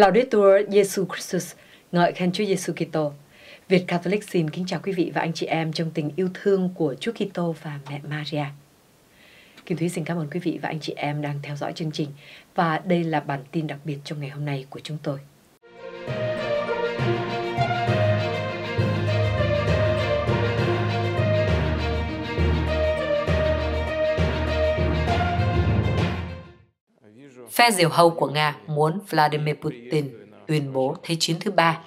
Laudetur Jesu Christus, ngợi khen Chúa Giêsu Kitô. Việt Catholic xin kính chào quý vị và anh chị em trong tình yêu thương của Chúa Kitô và mẹ Maria. Kim Thúy xin cảm ơn quý vị và anh chị em đang theo dõi chương trình và đây là bản tin đặc biệt trong ngày hôm nay của chúng tôi. Phe diều hâu của Nga muốn Vladimir Putin tuyên bố Thế chiến thứ ba.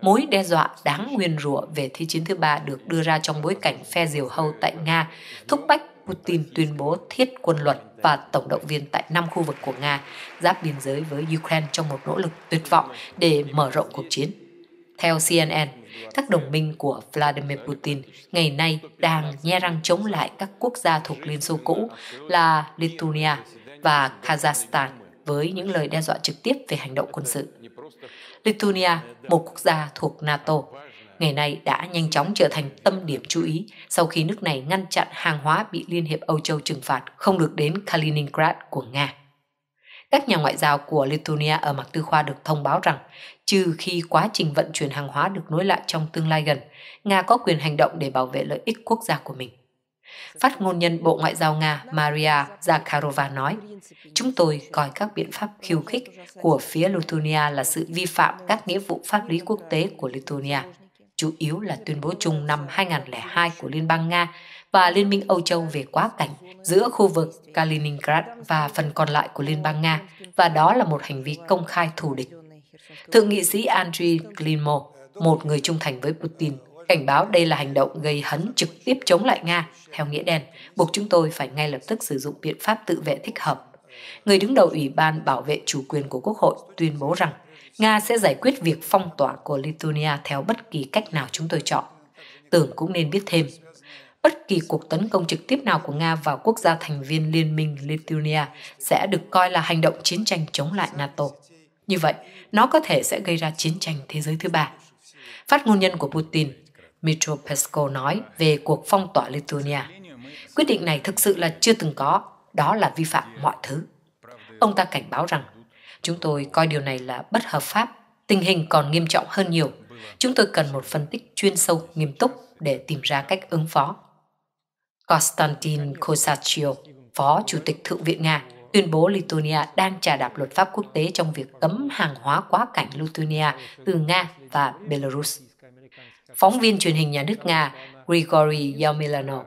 Mối đe dọa đáng nguyên rủa về Thế chiến thứ ba được đưa ra trong bối cảnh phe diều hâu tại Nga thúc bách Putin tuyên bố thiết quân luật và tổng động viên tại năm khu vực của Nga giáp biên giới với Ukraine trong một nỗ lực tuyệt vọng để mở rộng cuộc chiến. Theo CNN, các đồng minh của Vladimir Putin ngày nay đang nhe răng chống lại các quốc gia thuộc Liên Xô cũ là Lithuania, và Kazakhstan với những lời đe dọa trực tiếp về hành động quân sự. Lithuania, một quốc gia thuộc NATO, ngày nay đã nhanh chóng trở thành tâm điểm chú ý sau khi nước này ngăn chặn hàng hóa bị Liên hiệp Âu Châu trừng phạt không được đến Kaliningrad của Nga. Các nhà ngoại giao của Lithuania ở Mạc Tư Khoa được thông báo rằng, trừ khi quá trình vận chuyển hàng hóa được nối lại trong tương lai gần, Nga có quyền hành động để bảo vệ lợi ích quốc gia của mình. Phát ngôn nhân Bộ Ngoại giao Nga Maria Zakharova nói, chúng tôi coi các biện pháp khiêu khích của phía Lithuania là sự vi phạm các nghĩa vụ pháp lý quốc tế của Lithuania, chủ yếu là tuyên bố chung năm 2002 của Liên bang Nga và Liên minh Âu Châu về quá cảnh giữa khu vực Kaliningrad và phần còn lại của Liên bang Nga, và đó là một hành vi công khai thù địch. Thượng nghị sĩ Andriy Klimov, một người trung thành với Putin, cảnh báo đây là hành động gây hấn trực tiếp chống lại Nga theo nghĩa đen, buộc chúng tôi phải ngay lập tức sử dụng biện pháp tự vệ thích hợp. Người đứng đầu Ủy ban Bảo vệ Chủ quyền của Quốc hội tuyên bố rằng Nga sẽ giải quyết việc phong tỏa của Lithuania theo bất kỳ cách nào chúng tôi chọn. Tưởng cũng nên biết thêm, bất kỳ cuộc tấn công trực tiếp nào của Nga vào quốc gia thành viên liên minh Lithuania sẽ được coi là hành động chiến tranh chống lại NATO. Như vậy, nó có thể sẽ gây ra chiến tranh thế giới thứ ba. Phát ngôn nhân của Putin Mitro Pesco nói về cuộc phong tỏa Lithuania. Quyết định này thực sự là chưa từng có, đó là vi phạm mọi thứ. Ông ta cảnh báo rằng, chúng tôi coi điều này là bất hợp pháp, tình hình còn nghiêm trọng hơn nhiều. Chúng tôi cần một phân tích chuyên sâu, nghiêm túc để tìm ra cách ứng phó. Konstantin Kosachio, Phó Chủ tịch Thượng viện Nga, tuyên bố Lithuania đang trà đạp luật pháp quốc tế trong việc cấm hàng hóa quá cảnh Lithuania từ Nga và Belarus phóng viên truyền hình nhà nước Nga Grigory Yamilano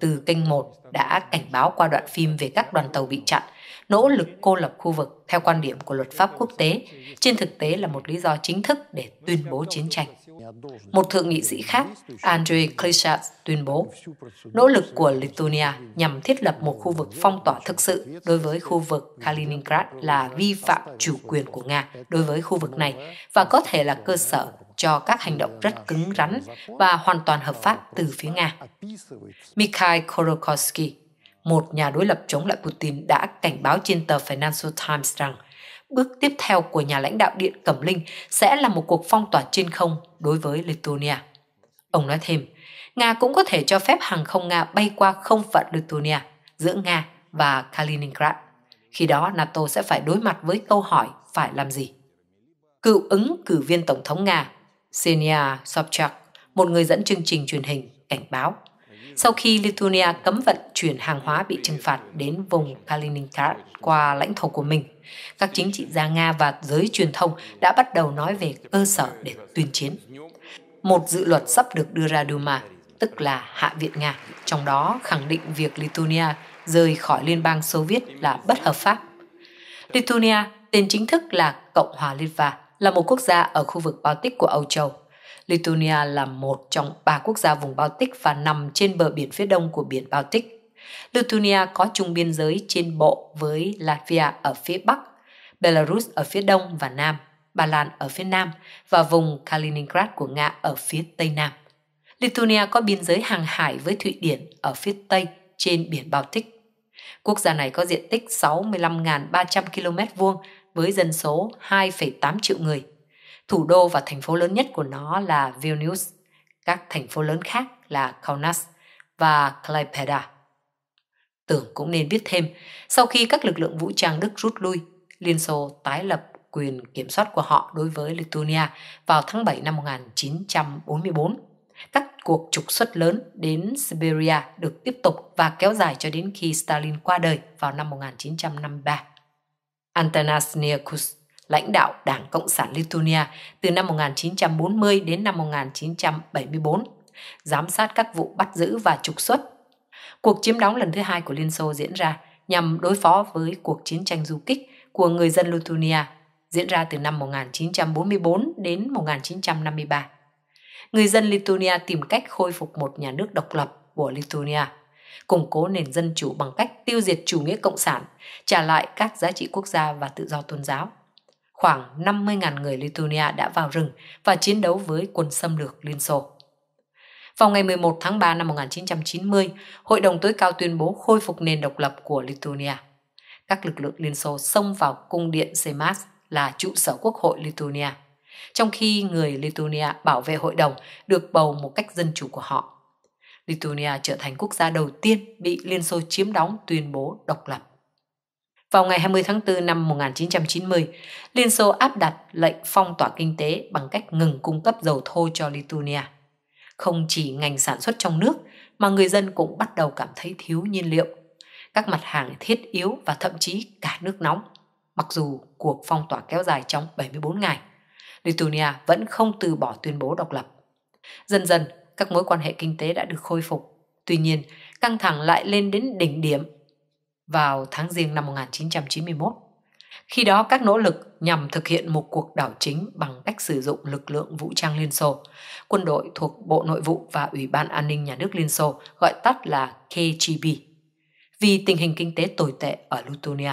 từ kênh 1 đã cảnh báo qua đoạn phim về các đoàn tàu bị chặn, nỗ lực cô lập khu vực theo quan điểm của luật pháp quốc tế, trên thực tế là một lý do chính thức để tuyên bố chiến tranh. Một thượng nghị sĩ khác, Andrei Klishas, tuyên bố nỗ lực của Lithuania nhằm thiết lập một khu vực phong tỏa thực sự đối với khu vực Kaliningrad là vi phạm chủ quyền của Nga đối với khu vực này và có thể là cơ sở cho các hành động rất cứng rắn và hoàn toàn hợp pháp từ phía Nga. Mikhail Khodorkovsky, một nhà đối lập chống lại Putin đã cảnh báo trên tờ Financial Times rằng bước tiếp theo của nhà lãnh đạo Điện Cẩm Linh sẽ là một cuộc phong tỏa trên không đối với Lithuania. Ông nói thêm, Nga cũng có thể cho phép hàng không Nga bay qua không phận Lithuania giữa Nga và Kaliningrad. Khi đó NATO sẽ phải đối mặt với câu hỏi phải làm gì. Cựu ứng cử viên Tổng thống Nga Xenia Sobchak, một người dẫn chương trình truyền hình, cảnh báo sau khi Lithuania cấm vận chuyển hàng hóa bị trừng phạt đến vùng Kaliningrad qua lãnh thổ của mình. Các chính trị gia Nga và giới truyền thông đã bắt đầu nói về cơ sở để tuyên chiến. Một dự luật sắp được đưa ra Duma, tức là Hạ viện Nga, trong đó khẳng định việc Lithuania rời khỏi Liên bang Xô Viết là bất hợp pháp. Lithuania, tên chính thức là Cộng hòa Litva, là một quốc gia ở khu vực Baltic của Âu Châu Lithuania là một trong ba quốc gia vùng Baltic và nằm trên bờ biển phía đông của biển Baltic. Lithuania có chung biên giới trên bộ với Latvia ở phía bắc, Belarus ở phía đông và nam, Ba Lan ở phía nam và vùng Kaliningrad của Nga ở phía tây nam. Lithuania có biên giới hàng hải với Thụy Điển ở phía tây trên biển Baltic. Quốc gia này có diện tích 65.300 km vuông với dân số 2,8 triệu người Thủ đô và thành phố lớn nhất của nó là Vilnius, các thành phố lớn khác là Kaunas và Klaipeda. Tưởng cũng nên biết thêm, sau khi các lực lượng vũ trang Đức rút lui, Liên Xô tái lập quyền kiểm soát của họ đối với Lithuania vào tháng 7 năm 1944. Các cuộc trục xuất lớn đến Siberia được tiếp tục và kéo dài cho đến khi Stalin qua đời vào năm 1953. Antanas Niakus lãnh đạo Đảng Cộng sản Lithuania từ năm 1940 đến năm 1974, giám sát các vụ bắt giữ và trục xuất. Cuộc chiếm đóng lần thứ hai của Liên Xô diễn ra nhằm đối phó với cuộc chiến tranh du kích của người dân Lithuania diễn ra từ năm 1944 đến 1953. Người dân Lithuania tìm cách khôi phục một nhà nước độc lập của Lithuania, củng cố nền dân chủ bằng cách tiêu diệt chủ nghĩa cộng sản, trả lại các giá trị quốc gia và tự do tôn giáo khoảng 50.000 người Lithuania đã vào rừng và chiến đấu với quân xâm lược Liên Xô. Vào ngày 11 tháng 3 năm 1990, Hội đồng tối cao tuyên bố khôi phục nền độc lập của Lithuania. Các lực lượng Liên Xô xông vào cung điện Seimas là trụ sở quốc hội Lithuania, trong khi người Lithuania bảo vệ hội đồng được bầu một cách dân chủ của họ. Lithuania trở thành quốc gia đầu tiên bị Liên Xô chiếm đóng tuyên bố độc lập. Vào ngày 20 tháng 4 năm 1990, Liên Xô áp đặt lệnh phong tỏa kinh tế bằng cách ngừng cung cấp dầu thô cho Lithuania. Không chỉ ngành sản xuất trong nước mà người dân cũng bắt đầu cảm thấy thiếu nhiên liệu, các mặt hàng thiết yếu và thậm chí cả nước nóng. Mặc dù cuộc phong tỏa kéo dài trong 74 ngày, Lithuania vẫn không từ bỏ tuyên bố độc lập. Dần dần, các mối quan hệ kinh tế đã được khôi phục. Tuy nhiên, căng thẳng lại lên đến đỉnh điểm vào tháng riêng năm 1991. Khi đó, các nỗ lực nhằm thực hiện một cuộc đảo chính bằng cách sử dụng lực lượng vũ trang Liên Xô, quân đội thuộc Bộ Nội vụ và Ủy ban An ninh Nhà nước Liên Xô, gọi tắt là KGB. Vì tình hình kinh tế tồi tệ ở Lutonia,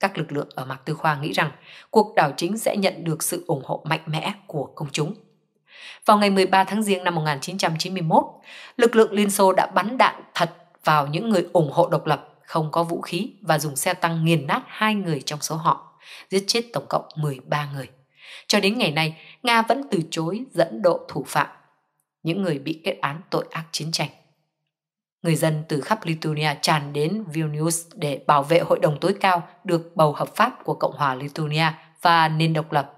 các lực lượng ở Mạc Tư Khoa nghĩ rằng cuộc đảo chính sẽ nhận được sự ủng hộ mạnh mẽ của công chúng. Vào ngày 13 tháng Giêng năm 1991, lực lượng Liên Xô đã bắn đạn thật vào những người ủng hộ độc lập không có vũ khí và dùng xe tăng nghiền nát hai người trong số họ, giết chết tổng cộng 13 người. Cho đến ngày nay, Nga vẫn từ chối dẫn độ thủ phạm, những người bị kết án tội ác chiến tranh. Người dân từ khắp Lithuania tràn đến Vilnius để bảo vệ hội đồng tối cao được bầu hợp pháp của Cộng hòa Lithuania và nền độc lập.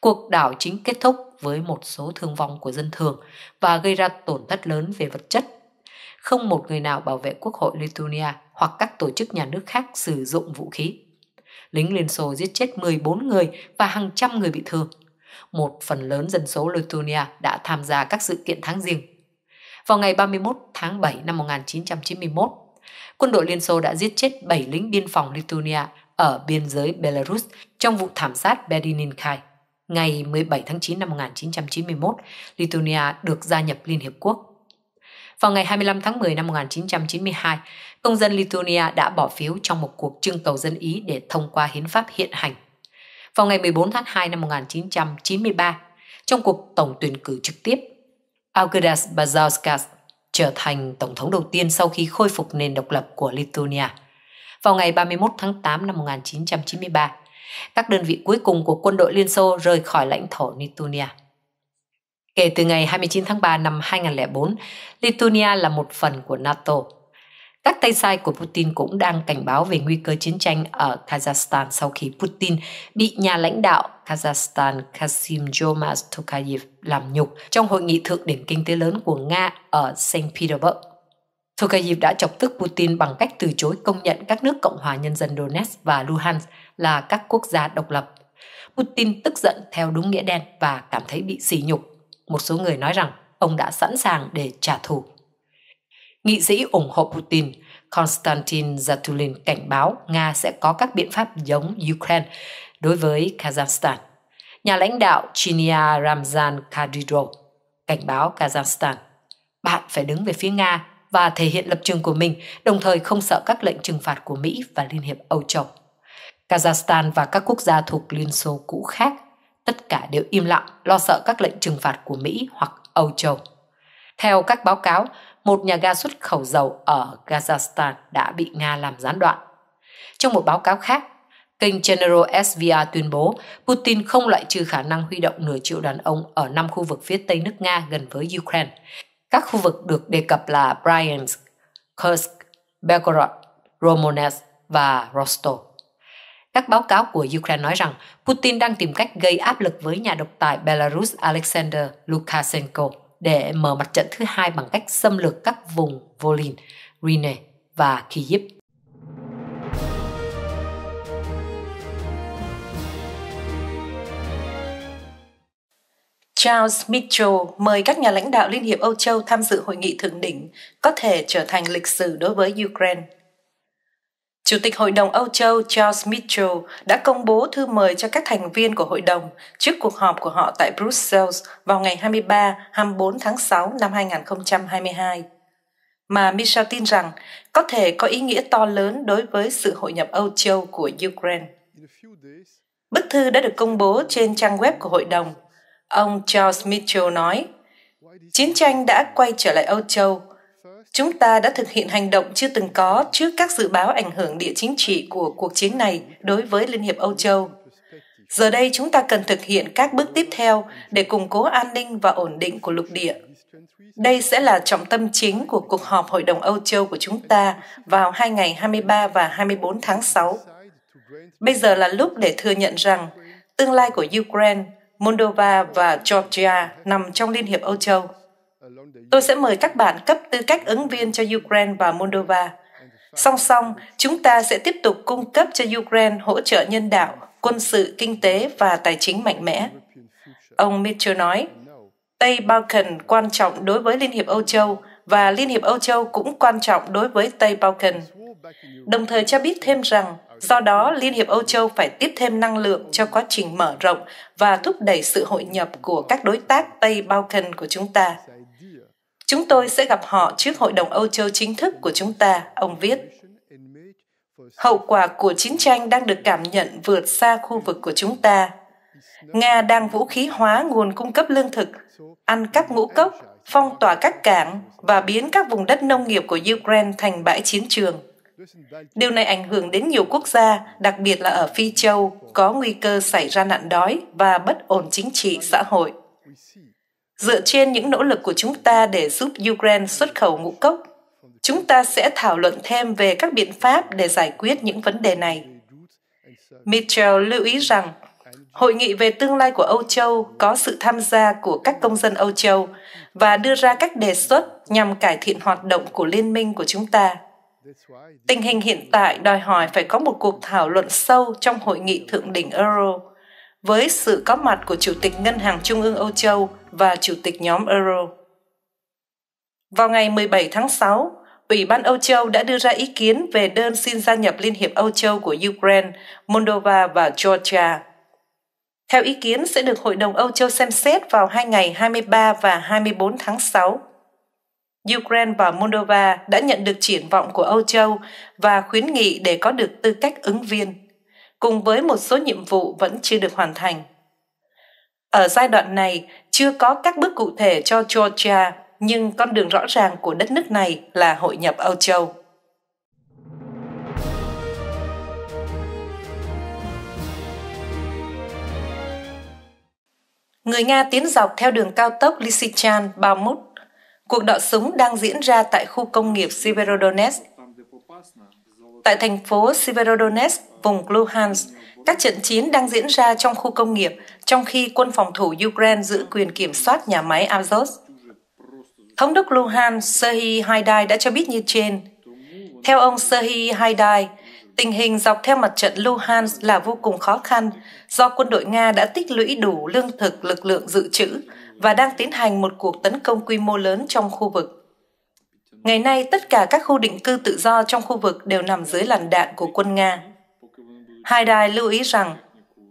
Cuộc đảo chính kết thúc với một số thương vong của dân thường và gây ra tổn thất lớn về vật chất. Không một người nào bảo vệ Quốc hội Lithuania hoặc các tổ chức nhà nước khác sử dụng vũ khí. Lính Liên Xô giết chết 14 người và hàng trăm người bị thương. Một phần lớn dân số Lithuania đã tham gia các sự kiện tháng riêng. Vào ngày 31 tháng 7 năm 1991, quân đội Liên Xô đã giết chết 7 lính biên phòng Lithuania ở biên giới Belarus trong vụ thảm sát Berdininkai. Ngày 17 tháng 9 năm 1991, Lithuania được gia nhập Liên Hiệp Quốc vào ngày 25 tháng 10 năm 1992, công dân Lithuania đã bỏ phiếu trong một cuộc trưng cầu dân Ý để thông qua hiến pháp hiện hành. Vào ngày 14 tháng 2 năm 1993, trong cuộc tổng tuyển cử trực tiếp, Algirdas Brazauskas trở thành tổng thống đầu tiên sau khi khôi phục nền độc lập của Lithuania. Vào ngày 31 tháng 8 năm 1993, các đơn vị cuối cùng của quân đội Liên Xô rời khỏi lãnh thổ Lithuania. Kể từ ngày 29 tháng 3 năm 2004, Lithuania là một phần của NATO. Các tay sai của Putin cũng đang cảnh báo về nguy cơ chiến tranh ở Kazakhstan sau khi Putin bị nhà lãnh đạo Kazakhstan Kasim Jomart Tokayev làm nhục trong hội nghị thượng đỉnh kinh tế lớn của Nga ở St. Petersburg. Tokayev đã chọc tức Putin bằng cách từ chối công nhận các nước Cộng hòa Nhân dân Donetsk và Luhansk là các quốc gia độc lập. Putin tức giận theo đúng nghĩa đen và cảm thấy bị sỉ nhục một số người nói rằng ông đã sẵn sàng để trả thù. Nghị sĩ ủng hộ Putin Konstantin Zatulin cảnh báo Nga sẽ có các biện pháp giống Ukraine đối với Kazakhstan. Nhà lãnh đạo Chinia Ramzan Kadyrov cảnh báo Kazakhstan. Bạn phải đứng về phía Nga và thể hiện lập trường của mình, đồng thời không sợ các lệnh trừng phạt của Mỹ và Liên hiệp Âu Châu. Kazakhstan và các quốc gia thuộc Liên Xô cũ khác tất cả đều im lặng lo sợ các lệnh trừng phạt của Mỹ hoặc Âu Châu. Theo các báo cáo, một nhà ga xuất khẩu dầu ở Kazakhstan đã bị Nga làm gián đoạn. Trong một báo cáo khác, kênh General SVR tuyên bố Putin không loại trừ khả năng huy động nửa triệu đàn ông ở năm khu vực phía tây nước Nga gần với Ukraine. Các khu vực được đề cập là Bryansk, Kursk, Belgorod, Romanes và Rostov các báo cáo của Ukraine nói rằng Putin đang tìm cách gây áp lực với nhà độc tài Belarus Alexander Lukashenko để mở mặt trận thứ hai bằng cách xâm lược các vùng Volin, Rine và Kyiv. Charles Mitchell mời các nhà lãnh đạo Liên hiệp Âu Châu tham dự hội nghị thượng đỉnh có thể trở thành lịch sử đối với Ukraine. Chủ tịch Hội đồng Âu Châu Charles Mitchell đã công bố thư mời cho các thành viên của hội đồng trước cuộc họp của họ tại Brussels vào ngày 23-24 tháng 6 năm 2022 mà Michel tin rằng có thể có ý nghĩa to lớn đối với sự hội nhập Âu Châu của Ukraine. Bức thư đã được công bố trên trang web của hội đồng. Ông Charles Mitchell nói, chiến tranh đã quay trở lại Âu Châu chúng ta đã thực hiện hành động chưa từng có trước các dự báo ảnh hưởng địa chính trị của cuộc chiến này đối với Liên hiệp Âu Châu. Giờ đây chúng ta cần thực hiện các bước tiếp theo để củng cố an ninh và ổn định của lục địa. Đây sẽ là trọng tâm chính của cuộc họp Hội đồng Âu Châu của chúng ta vào hai ngày 23 và 24 tháng 6. Bây giờ là lúc để thừa nhận rằng tương lai của Ukraine, Moldova và Georgia nằm trong Liên hiệp Âu Châu. Tôi sẽ mời các bạn cấp tư cách ứng viên cho Ukraine và Moldova. Song song, chúng ta sẽ tiếp tục cung cấp cho Ukraine hỗ trợ nhân đạo, quân sự, kinh tế và tài chính mạnh mẽ. Ông Mitchell nói, Tây Balkan quan trọng đối với Liên hiệp Âu Châu và Liên hiệp Âu Châu cũng quan trọng đối với Tây Balkan. Đồng thời cho biết thêm rằng Do đó, Liên hiệp Âu Châu phải tiếp thêm năng lượng cho quá trình mở rộng và thúc đẩy sự hội nhập của các đối tác Tây Balkan của chúng ta. Chúng tôi sẽ gặp họ trước Hội đồng Âu Châu chính thức của chúng ta, ông viết. Hậu quả của chiến tranh đang được cảm nhận vượt xa khu vực của chúng ta. Nga đang vũ khí hóa nguồn cung cấp lương thực, ăn cắp ngũ cốc, phong tỏa các cảng và biến các vùng đất nông nghiệp của Ukraine thành bãi chiến trường. Điều này ảnh hưởng đến nhiều quốc gia, đặc biệt là ở Phi Châu, có nguy cơ xảy ra nạn đói và bất ổn chính trị xã hội. Dựa trên những nỗ lực của chúng ta để giúp Ukraine xuất khẩu ngũ cốc, chúng ta sẽ thảo luận thêm về các biện pháp để giải quyết những vấn đề này. Mitchell lưu ý rằng, Hội nghị về tương lai của Âu Châu có sự tham gia của các công dân Âu Châu và đưa ra các đề xuất nhằm cải thiện hoạt động của liên minh của chúng ta. Tình hình hiện tại đòi hỏi phải có một cuộc thảo luận sâu trong hội nghị thượng đỉnh Euro với sự có mặt của Chủ tịch Ngân hàng Trung ương Âu Châu và Chủ tịch nhóm Euro. Vào ngày 17 tháng 6, Ủy ban Âu Châu đã đưa ra ý kiến về đơn xin gia nhập Liên hiệp Âu Châu của Ukraine, Moldova và Georgia. Theo ý kiến sẽ được Hội đồng Âu Châu xem xét vào hai ngày 23 và 24 tháng 6. Ukraine và Moldova đã nhận được triển vọng của Âu Châu và khuyến nghị để có được tư cách ứng viên, cùng với một số nhiệm vụ vẫn chưa được hoàn thành. Ở giai đoạn này, chưa có các bước cụ thể cho Georgia, nhưng con đường rõ ràng của đất nước này là hội nhập Âu Châu. Người Nga tiến dọc theo đường cao tốc Lysychan-Baumut Cuộc đọ súng đang diễn ra tại khu công nghiệp Severodonetsk. Tại thành phố Severodonetsk, vùng Luhansk, các trận chiến đang diễn ra trong khu công nghiệp, trong khi quân phòng thủ Ukraine giữ quyền kiểm soát nhà máy Azov. Thống đốc Luhansk Serhiy Haidai đã cho biết như trên. Theo ông Serhiy Haidai, tình hình dọc theo mặt trận Luhansk là vô cùng khó khăn do quân đội Nga đã tích lũy đủ lương thực lực lượng dự trữ và đang tiến hành một cuộc tấn công quy mô lớn trong khu vực. Ngày nay, tất cả các khu định cư tự do trong khu vực đều nằm dưới làn đạn của quân Nga. Haidai lưu ý rằng,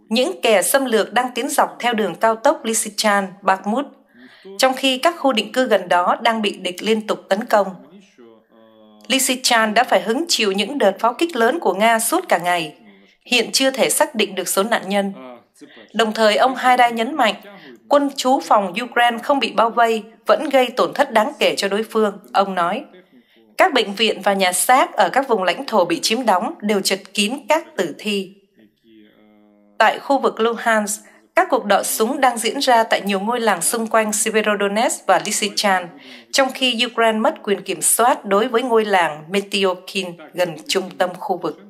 những kẻ xâm lược đang tiến dọc theo đường cao tốc Lysychan, Bakhmut, trong khi các khu định cư gần đó đang bị địch liên tục tấn công. Lysychan đã phải hứng chịu những đợt pháo kích lớn của Nga suốt cả ngày. Hiện chưa thể xác định được số nạn nhân. Đồng thời, ông Haidai nhấn mạnh quân trú phòng Ukraine không bị bao vây vẫn gây tổn thất đáng kể cho đối phương, ông nói. Các bệnh viện và nhà xác ở các vùng lãnh thổ bị chiếm đóng đều chật kín các tử thi. Tại khu vực Luhansk, các cuộc đọ súng đang diễn ra tại nhiều ngôi làng xung quanh Severodonetsk và Lysychansk, trong khi Ukraine mất quyền kiểm soát đối với ngôi làng Metiokin gần trung tâm khu vực.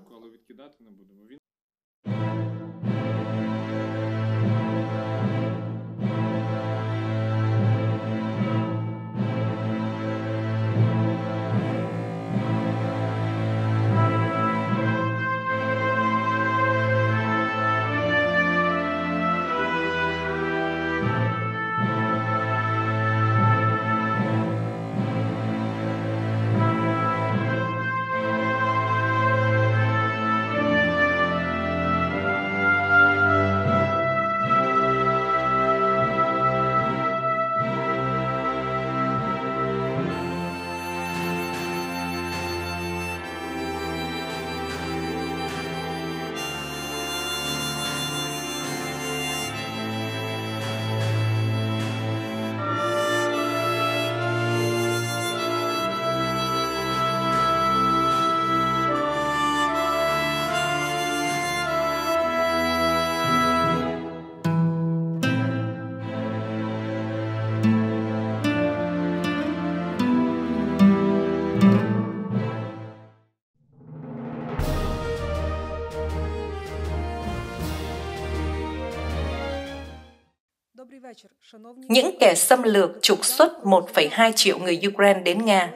Những kẻ xâm lược trục xuất 1,2 triệu người Ukraine đến Nga.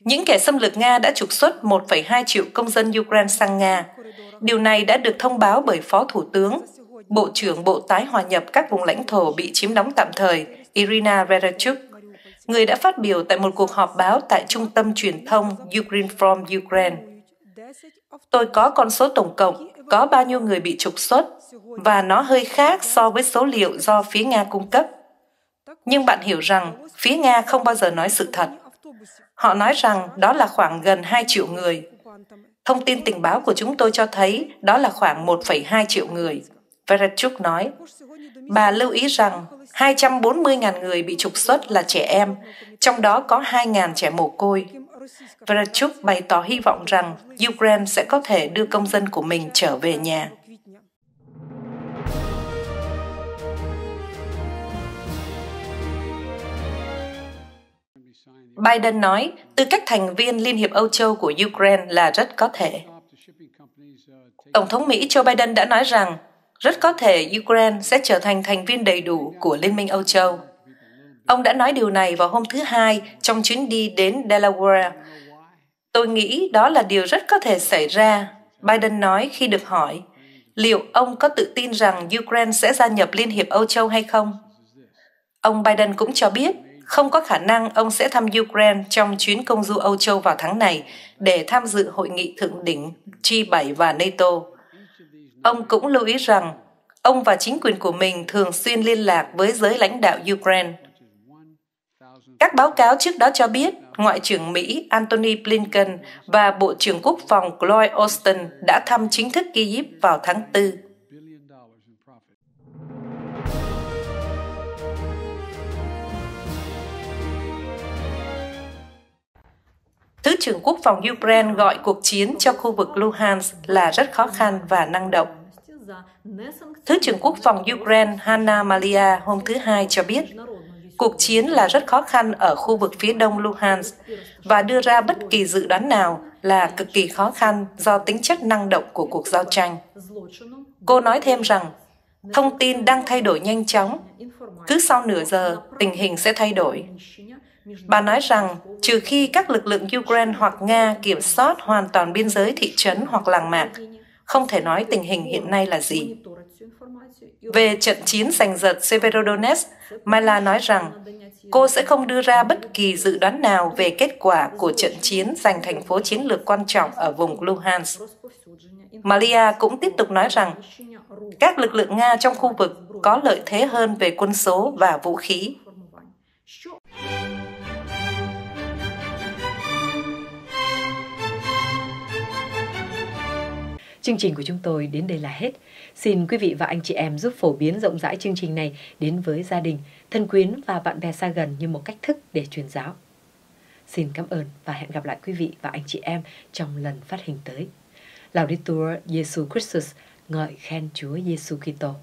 Những kẻ xâm lược Nga đã trục xuất 1,2 triệu công dân Ukraine sang Nga. Điều này đã được thông báo bởi Phó Thủ tướng, Bộ trưởng Bộ Tái Hòa nhập các vùng lãnh thổ bị chiếm đóng tạm thời Irina Vereshchuk, người đã phát biểu tại một cuộc họp báo tại Trung tâm Truyền thông Ukraine from Ukraine. Tôi có con số tổng cộng có bao nhiêu người bị trục xuất và nó hơi khác so với số liệu do phía Nga cung cấp. Nhưng bạn hiểu rằng phía Nga không bao giờ nói sự thật. Họ nói rằng đó là khoảng gần 2 triệu người. Thông tin tình báo của chúng tôi cho thấy đó là khoảng 1,2 triệu người. Veretchuk nói, bà lưu ý rằng 240.000 người bị trục xuất là trẻ em, trong đó có 2.000 trẻ mồ côi. Prachuk bày tỏ hy vọng rằng Ukraine sẽ có thể đưa công dân của mình trở về nhà. Biden nói, tư cách thành viên Liên hiệp Âu Châu của Ukraine là rất có thể. Tổng thống Mỹ Joe Biden đã nói rằng rất có thể Ukraine sẽ trở thành thành viên đầy đủ của Liên minh Âu Châu. Ông đã nói điều này vào hôm thứ Hai trong chuyến đi đến Delaware. Tôi nghĩ đó là điều rất có thể xảy ra, Biden nói khi được hỏi liệu ông có tự tin rằng Ukraine sẽ gia nhập Liên hiệp Âu Châu hay không. Ông Biden cũng cho biết không có khả năng ông sẽ thăm Ukraine trong chuyến công du Âu Châu vào tháng này để tham dự hội nghị thượng đỉnh G7 và NATO. Ông cũng lưu ý rằng ông và chính quyền của mình thường xuyên liên lạc với giới lãnh đạo Ukraine. Các báo cáo trước đó cho biết, Ngoại trưởng Mỹ Antony Blinken và Bộ trưởng Quốc phòng Lloyd Austin đã thăm chính thức Kyiv vào tháng 4. Thứ trưởng Quốc phòng Ukraine gọi cuộc chiến cho khu vực Luhansk là rất khó khăn và năng động. Thứ trưởng Quốc phòng Ukraine Hanna Malia hôm thứ Hai cho biết, cuộc chiến là rất khó khăn ở khu vực phía đông Luhansk và đưa ra bất kỳ dự đoán nào là cực kỳ khó khăn do tính chất năng động của cuộc giao tranh. Cô nói thêm rằng, thông tin đang thay đổi nhanh chóng. Cứ sau nửa giờ, tình hình sẽ thay đổi. Bà nói rằng, trừ khi các lực lượng Ukraine hoặc Nga kiểm soát hoàn toàn biên giới thị trấn hoặc làng mạc, không thể nói tình hình hiện nay là gì. Về trận chiến giành giật Severodonetsk, Myla nói rằng cô sẽ không đưa ra bất kỳ dự đoán nào về kết quả của trận chiến giành thành phố chiến lược quan trọng ở vùng Luhansk. Malia cũng tiếp tục nói rằng các lực lượng Nga trong khu vực có lợi thế hơn về quân số và vũ khí. Chương trình của chúng tôi đến đây là hết. Xin quý vị và anh chị em giúp phổ biến rộng rãi chương trình này đến với gia đình, thân quyến và bạn bè xa gần như một cách thức để truyền giáo. Xin cảm ơn và hẹn gặp lại quý vị và anh chị em trong lần phát hình tới. Laudetur Jesu Christus, ngợi khen Chúa Giêsu Kitô.